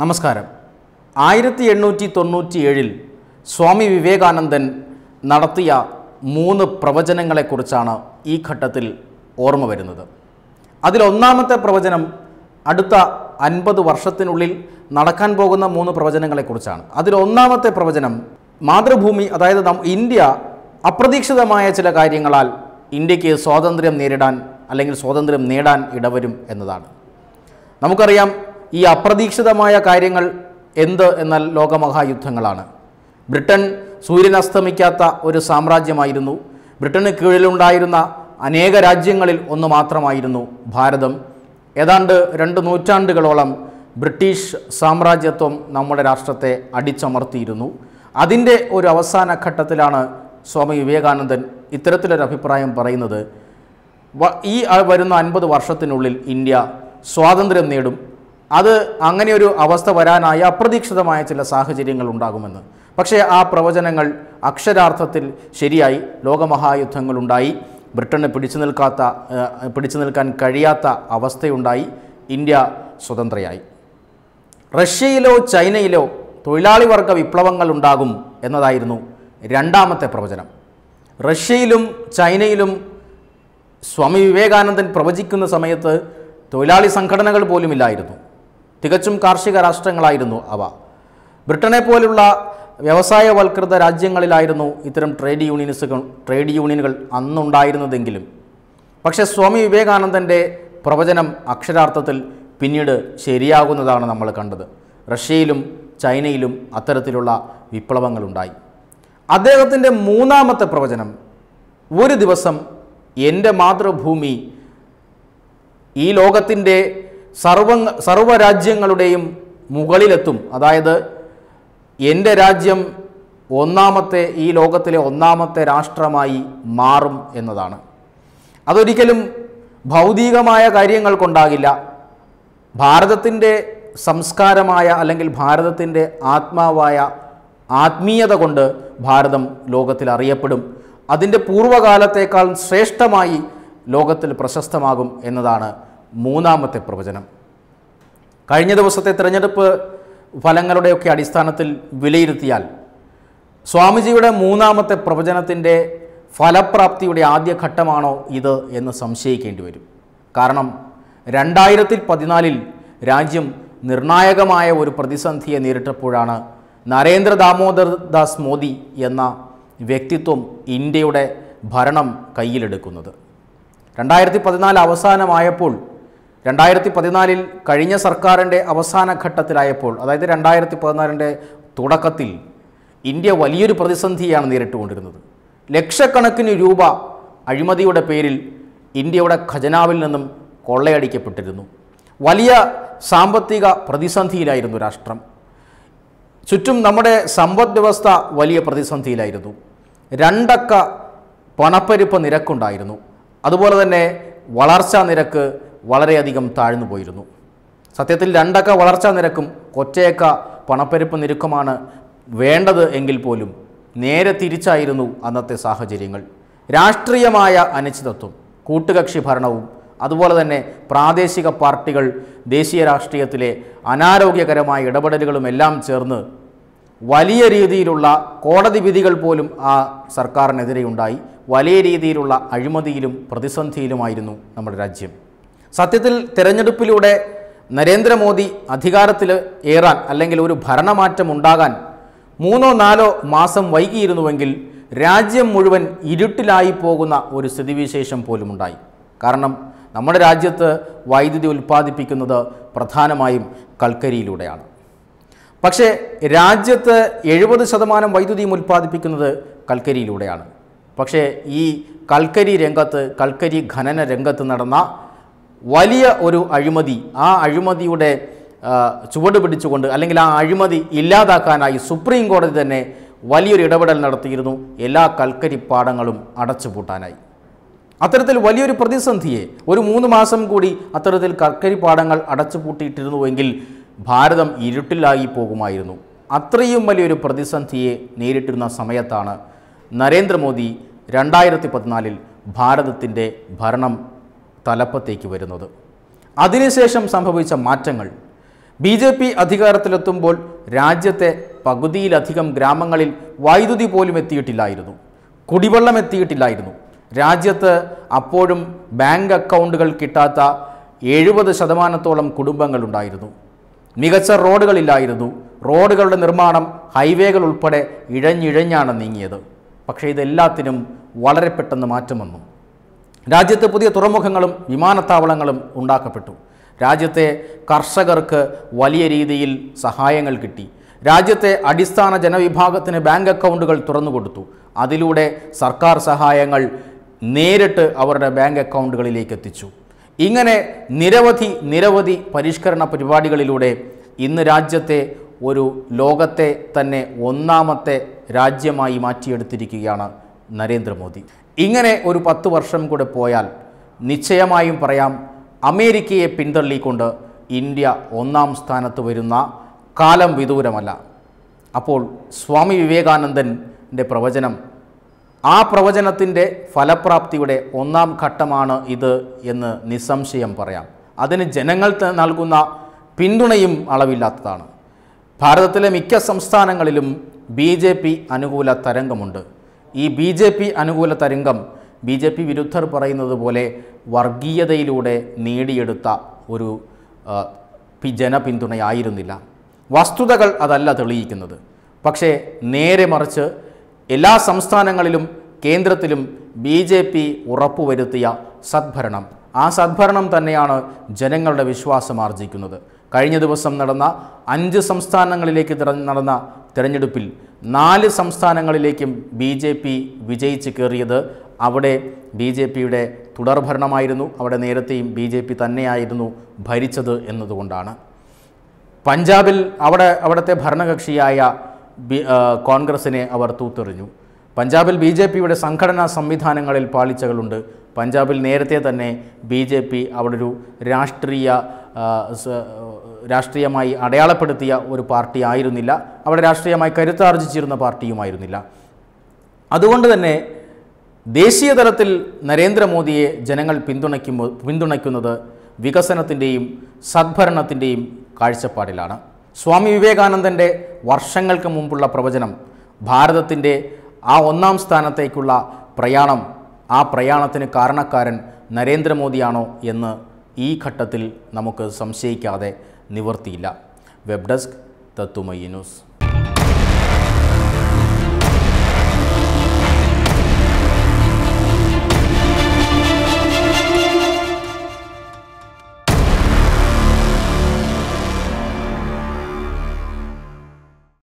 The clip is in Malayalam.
നമസ്കാരം ആയിരത്തി എണ്ണൂറ്റി തൊണ്ണൂറ്റി ഏഴിൽ സ്വാമി വിവേകാനന്ദൻ നടത്തിയ മൂന്ന് പ്രവചനങ്ങളെക്കുറിച്ചാണ് ഈ ഘട്ടത്തിൽ ഓർമ്മ വരുന്നത് അതിലൊന്നാമത്തെ പ്രവചനം അടുത്ത അൻപത് വർഷത്തിനുള്ളിൽ നടക്കാൻ പോകുന്ന മൂന്ന് പ്രവചനങ്ങളെക്കുറിച്ചാണ് അതിലൊന്നാമത്തെ പ്രവചനം മാതൃഭൂമി അതായത് ഇന്ത്യ അപ്രതീക്ഷിതമായ ചില കാര്യങ്ങളാൽ ഇന്ത്യക്ക് സ്വാതന്ത്ര്യം നേരിടാൻ അല്ലെങ്കിൽ സ്വാതന്ത്ര്യം നേടാൻ ഇടവരും എന്നതാണ് നമുക്കറിയാം ഈ അപ്രതീക്ഷിതമായ കാര്യങ്ങൾ എന്ത് എന്നാൽ ലോകമഹായുദ്ധങ്ങളാണ് ബ്രിട്ടൻ സൂര്യൻ അസ്തമിക്കാത്ത ഒരു സാമ്രാജ്യമായിരുന്നു ബ്രിട്ടന് കീഴിലുണ്ടായിരുന്ന അനേക രാജ്യങ്ങളിൽ ഒന്ന് മാത്രമായിരുന്നു ഭാരതം ഏതാണ്ട് രണ്ട് നൂറ്റാണ്ടുകളോളം ബ്രിട്ടീഷ് സാമ്രാജ്യത്വം നമ്മുടെ രാഷ്ട്രത്തെ അടിച്ചമർത്തിയിരുന്നു അതിൻ്റെ ഒരു അവസാന ഘട്ടത്തിലാണ് സ്വാമി വിവേകാനന്ദൻ ഇത്തരത്തിലൊരു അഭിപ്രായം പറയുന്നത് ഈ വരുന്ന അൻപത് വർഷത്തിനുള്ളിൽ ഇന്ത്യ സ്വാതന്ത്ര്യം നേടും അത് അങ്ങനെ ഒരു അവസ്ഥ വരാനായി അപ്രതീക്ഷിതമായ ചില സാഹചര്യങ്ങൾ ഉണ്ടാകുമെന്ന് പക്ഷേ ആ പ്രവചനങ്ങൾ അക്ഷരാർത്ഥത്തിൽ ശരിയായി ലോകമഹായുദ്ധങ്ങളുണ്ടായി ബ്രിട്ടനെ പിടിച്ചു നിൽക്കാത്ത പിടിച്ചു നിൽക്കാൻ കഴിയാത്ത അവസ്ഥയുണ്ടായി ഇന്ത്യ സ്വതന്ത്രയായി റഷ്യയിലോ ചൈനയിലോ തൊഴിലാളി വർഗ വിപ്ലവങ്ങൾ ഉണ്ടാകും എന്നതായിരുന്നു രണ്ടാമത്തെ പ്രവചനം റഷ്യയിലും ചൈനയിലും സ്വാമി വിവേകാനന്ദൻ പ്രവചിക്കുന്ന സമയത്ത് തൊഴിലാളി സംഘടനകൾ പോലുമില്ലായിരുന്നു തികച്ചും കാർഷിക രാഷ്ട്രങ്ങളായിരുന്നു അവ ബ്രിട്ടനെ പോലുള്ള വ്യവസായവൽകൃത രാജ്യങ്ങളിലായിരുന്നു ഇത്തരം ട്രേഡ് യൂണിയൻസുകൾ ട്രേഡ് യൂണിയനുകൾ അന്നുണ്ടായിരുന്നതെങ്കിലും പക്ഷേ സ്വാമി വിവേകാനന്ദൻ്റെ പ്രവചനം അക്ഷരാർത്ഥത്തിൽ പിന്നീട് ശരിയാകുന്നതാണ് നമ്മൾ കണ്ടത് റഷ്യയിലും ചൈനയിലും അത്തരത്തിലുള്ള വിപ്ലവങ്ങളുണ്ടായി അദ്ദേഹത്തിൻ്റെ മൂന്നാമത്തെ പ്രവചനം ഒരു ദിവസം എൻ്റെ മാതൃഭൂമി ഈ ലോകത്തിൻ്റെ സർവ രാജ്യങ്ങളുടെയും മുകളിലെത്തും അതായത് എൻ്റെ രാജ്യം ഒന്നാമത്തെ ഈ ലോകത്തിലെ ഒന്നാമത്തെ രാഷ്ട്രമായി മാറും എന്നതാണ് അതൊരിക്കലും ഭൗതികമായ കാര്യങ്ങൾ കൊണ്ടാകില്ല ഭാരതത്തിൻ്റെ സംസ്കാരമായ അല്ലെങ്കിൽ ഭാരതത്തിൻ്റെ ആത്മാവായ ആത്മീയത കൊണ്ട് ഭാരതം ലോകത്തിൽ അറിയപ്പെടും അതിൻ്റെ പൂർവ്വകാലത്തേക്കാൾ ശ്രേഷ്ഠമായി ലോകത്തിൽ പ്രശസ്തമാകും എന്നതാണ് മൂന്നാമത്തെ പ്രവചനം കഴിഞ്ഞ ദിവസത്തെ തിരഞ്ഞെടുപ്പ് ഫലങ്ങളുടെയൊക്കെ അടിസ്ഥാനത്തിൽ വിലയിരുത്തിയാൽ സ്വാമിജിയുടെ മൂന്നാമത്തെ പ്രവചനത്തിൻ്റെ ഫലപ്രാപ്തിയുടെ ആദ്യ ഘട്ടമാണോ ഇത് എന്ന് സംശയിക്കേണ്ടി വരും കാരണം രണ്ടായിരത്തി പതിനാലിൽ രാജ്യം നിർണായകമായ ഒരു പ്രതിസന്ധിയെ നേരിട്ടപ്പോഴാണ് നരേന്ദ്ര ദാമോദർ ദാസ് മോദി എന്ന വ്യക്തിത്വം ഇന്ത്യയുടെ ഭരണം കയ്യിലെടുക്കുന്നത് രണ്ടായിരത്തി പതിനാല് അവസാനമായപ്പോൾ രണ്ടായിരത്തി പതിനാലിൽ കഴിഞ്ഞ സർക്കാരിൻ്റെ അവസാന ഘട്ടത്തിലായപ്പോൾ അതായത് രണ്ടായിരത്തി പതിനാലിൻ്റെ തുടക്കത്തിൽ ഇന്ത്യ വലിയൊരു പ്രതിസന്ധിയാണ് നേരിട്ടുകൊണ്ടിരുന്നത് ലക്ഷക്കണക്കിന് രൂപ അഴിമതിയുടെ പേരിൽ ഇന്ത്യയുടെ ഖജനാവിൽ നിന്നും കൊള്ളയടിക്കപ്പെട്ടിരുന്നു വലിയ സാമ്പത്തിക പ്രതിസന്ധിയിലായിരുന്നു രാഷ്ട്രം ചുറ്റും നമ്മുടെ സമ്പദ് വ്യവസ്ഥ വലിയ പ്രതിസന്ധിയിലായിരുന്നു രണ്ടക്ക പണപ്പെരുപ്പ നിരക്കുണ്ടായിരുന്നു അതുപോലെ തന്നെ വളർച്ചാ നിരക്ക് വളരെയധികം താഴ്ന്നു പോയിരുന്നു സത്യത്തിൽ രണ്ടക്ക വളർച്ചാ നിരക്കും ഒറ്റയക്ക പണപ്പെരുപ്പ് നിരക്കുമാണ് വേണ്ടത് എങ്കിൽ പോലും നേരെ തിരിച്ചായിരുന്നു അന്നത്തെ സാഹചര്യങ്ങൾ രാഷ്ട്രീയമായ അനിശ്ചിതത്വം കൂട്ടുകക്ഷി ഭരണവും അതുപോലെ തന്നെ പ്രാദേശിക പാർട്ടികൾ ദേശീയ രാഷ്ട്രീയത്തിലെ അനാരോഗ്യകരമായ ഇടപെടലുകളും എല്ലാം ചേർന്ന് വലിയ രീതിയിലുള്ള കോടതി വിധികൾ പോലും ആ സർക്കാരിനെതിരെയുണ്ടായി ഉണ്ടായി വലിയ രീതിയിലുള്ള അഴിമതിയിലും പ്രതിസന്ധിയിലുമായിരുന്നു നമ്മുടെ രാജ്യം സത്യത്തിൽ തിരഞ്ഞെടുപ്പിലൂടെ നരേന്ദ്രമോദി അധികാരത്തിൽ ഏറാൻ അല്ലെങ്കിൽ ഒരു ഭരണമാറ്റം ഉണ്ടാകാൻ മൂന്നോ നാലോ മാസം വൈകിയിരുന്നുവെങ്കിൽ രാജ്യം മുഴുവൻ ഇരുട്ടിലായി പോകുന്ന ഒരു സ്ഥിതിവിശേഷം പോലുമുണ്ടായി കാരണം നമ്മുടെ രാജ്യത്ത് വൈദ്യുതി ഉൽപ്പാദിപ്പിക്കുന്നത് പ്രധാനമായും കൽക്കരിയിലൂടെയാണ് പക്ഷേ രാജ്യത്ത് എഴുപത് ശതമാനം വൈദ്യുതിയും ഉൽപ്പാദിപ്പിക്കുന്നത് കൽക്കരിയിലൂടെയാണ് പക്ഷേ ഈ കൽക്കരി രംഗത്ത് കൽക്കരി ഖനന രംഗത്ത് നടന്ന വലിയ ഒരു അഴിമതി ആ അഴിമതിയുടെ ചുവട് പിടിച്ചുകൊണ്ട് അല്ലെങ്കിൽ ആ അഴിമതി ഇല്ലാതാക്കാനായി സുപ്രീം കോടതി തന്നെ വലിയൊരു ഇടപെടൽ നടത്തിയിരുന്നു എല്ലാ കൽക്കരി പാടങ്ങളും അടച്ചുപൂട്ടാനായി അത്തരത്തിൽ വലിയൊരു പ്രതിസന്ധിയെ ഒരു മൂന്ന് മാസം കൂടി അത്തരത്തിൽ കൽക്കരി പാടങ്ങൾ അടച്ചുപൂട്ടിയിട്ടിരുന്നുവെങ്കിൽ ഭാരതം ഇരുട്ടിലായി പോകുമായിരുന്നു അത്രയും വലിയൊരു പ്രതിസന്ധിയെ നേരിട്ടിരുന്ന സമയത്താണ് നരേന്ദ്രമോദി രണ്ടായിരത്തി പതിനാലിൽ ഭാരതത്തിൻ്റെ ഭരണം തലപ്പത്തേക്ക് വരുന്നത് അതിനുശേഷം സംഭവിച്ച മാറ്റങ്ങൾ ബി ജെ പി അധികാരത്തിലെത്തുമ്പോൾ രാജ്യത്തെ പകുതിയിലധികം ഗ്രാമങ്ങളിൽ വൈദ്യുതി പോലും എത്തിയിട്ടില്ലായിരുന്നു കുടിവെള്ളം എത്തിയിട്ടില്ലായിരുന്നു രാജ്യത്ത് അപ്പോഴും ബാങ്ക് അക്കൗണ്ടുകൾ കിട്ടാത്ത എഴുപത് ശതമാനത്തോളം കുടുംബങ്ങളുണ്ടായിരുന്നു മികച്ച റോഡുകളില്ലായിരുന്നു റോഡുകളുടെ നിർമ്മാണം ഹൈവേകൾ ഉൾപ്പെടെ ഇഴഞ്ഞിഴഞ്ഞാണ് നീങ്ങിയത് പക്ഷേ ഇതെല്ലാത്തിനും വളരെ പെട്ടെന്ന് മാറ്റം വന്നു രാജ്യത്ത് പുതിയ തുറമുഖങ്ങളും വിമാനത്താവളങ്ങളും ഉണ്ടാക്കപ്പെട്ടു രാജ്യത്തെ കർഷകർക്ക് വലിയ രീതിയിൽ സഹായങ്ങൾ കിട്ടി രാജ്യത്തെ അടിസ്ഥാന ജനവിഭാഗത്തിന് ബാങ്ക് അക്കൗണ്ടുകൾ തുറന്നു കൊടുത്തു അതിലൂടെ സർക്കാർ സഹായങ്ങൾ നേരിട്ട് അവരുടെ ബാങ്ക് അക്കൗണ്ടുകളിലേക്ക് എത്തിച്ചു ഇങ്ങനെ നിരവധി നിരവധി പരിഷ്കരണ പരിപാടികളിലൂടെ ഇന്ന് രാജ്യത്തെ ഒരു ലോകത്തെ തന്നെ ഒന്നാമത്തെ രാജ്യമായി മാറ്റിയെടുത്തിരിക്കുകയാണ് നരേന്ദ്രമോദി ഇങ്ങനെ ഒരു പത്ത് വർഷം കൂടെ പോയാൽ നിശ്ചയമായും പറയാം അമേരിക്കയെ പിന്തള്ളിക്കൊണ്ട് ഇന്ത്യ ഒന്നാം സ്ഥാനത്ത് വരുന്ന കാലം വിദൂരമല്ല അപ്പോൾ സ്വാമി വിവേകാനന്ദൻ്റെ പ്രവചനം ആ പ്രവചനത്തിൻ്റെ ഫലപ്രാപ്തിയുടെ ഒന്നാം ഘട്ടമാണ് ഇത് എന്ന് നിസ്സംശയം പറയാം അതിന് ജനങ്ങൾ നൽകുന്ന പിന്തുണയും അളവില്ലാത്തതാണ് ഭാരതത്തിലെ മിക്ക സംസ്ഥാനങ്ങളിലും ബി അനുകൂല തരംഗമുണ്ട് ഈ ബി ജെ പി അനുകൂല തരംഗം ബി ജെ പി വിരുദ്ധർ പറയുന്നത് പോലെ വർഗീയതയിലൂടെ നേടിയെടുത്ത ഒരു ജനപിന്തുണയായിരുന്നില്ല വസ്തുതകൾ അതല്ല തെളിയിക്കുന്നത് പക്ഷേ നേരെ മറിച്ച് എല്ലാ സംസ്ഥാനങ്ങളിലും കേന്ദ്രത്തിലും ബി ജെ പി ഉറപ്പുവരുത്തിയ സദ്ഭരണം ആ സദ്ഭരണം തന്നെയാണ് ജനങ്ങളുടെ വിശ്വാസം ആർജിക്കുന്നത് കഴിഞ്ഞ ദിവസം നടന്ന അഞ്ച് സംസ്ഥാനങ്ങളിലേക്ക് നടന്ന തിരഞ്ഞെടുപ്പിൽ നാല് സംസ്ഥാനങ്ങളിലേക്കും ബി ജെ പി വിജയിച്ച് കയറിയത് അവിടെ ബി ജെ പിയുടെ തുടർഭരണമായിരുന്നു അവിടെ നേരത്തെയും ബി ജെ പി തന്നെയായിരുന്നു ഭരിച്ചത് എന്നതുകൊണ്ടാണ് പഞ്ചാബിൽ അവിടെ അവിടുത്തെ ഭരണകക്ഷിയായ ബി കോൺഗ്രസിനെ അവർ തൂത്തെറിഞ്ഞു പഞ്ചാബിൽ ബി ജെ പിയുടെ സംഘടനാ സംവിധാനങ്ങളിൽ പാളിച്ചകളുണ്ട് പഞ്ചാബിൽ നേരത്തെ തന്നെ ബി ജെ പി അവിടെ ഒരു രാഷ്ട്രീയ രാഷ്ട്രീയമായി അടയാളപ്പെടുത്തിയ ഒരു പാർട്ടി ആയിരുന്നില്ല അവിടെ രാഷ്ട്രീയമായി കരുത്താർജിച്ചിരുന്ന പാർട്ടിയുമായിരുന്നില്ല അതുകൊണ്ട് തന്നെ ദേശീയ തലത്തിൽ നരേന്ദ്രമോദിയെ ജനങ്ങൾ പിന്തുണയ്ക്കുമ്പോൾ പിന്തുണയ്ക്കുന്നത് വികസനത്തിൻ്റെയും സദ്ഭരണത്തിൻ്റെയും കാഴ്ചപ്പാടിലാണ് സ്വാമി വിവേകാനന്ദൻ്റെ വർഷങ്ങൾക്ക് മുമ്പുള്ള പ്രവചനം ഭാരതത്തിൻ്റെ ആ ഒന്നാം സ്ഥാനത്തേക്കുള്ള പ്രയാണം ആ പ്രയാണത്തിന് കാരണക്കാരൻ നരേന്ദ്രമോദിയാണോ എന്ന് ഈ ഘട്ടത്തിൽ നമുക്ക് സംശയിക്കാതെ നിവർത്തിയില്ല വെബ് ഡെസ്ക് തത്തുമയ്യ ന്യൂസ്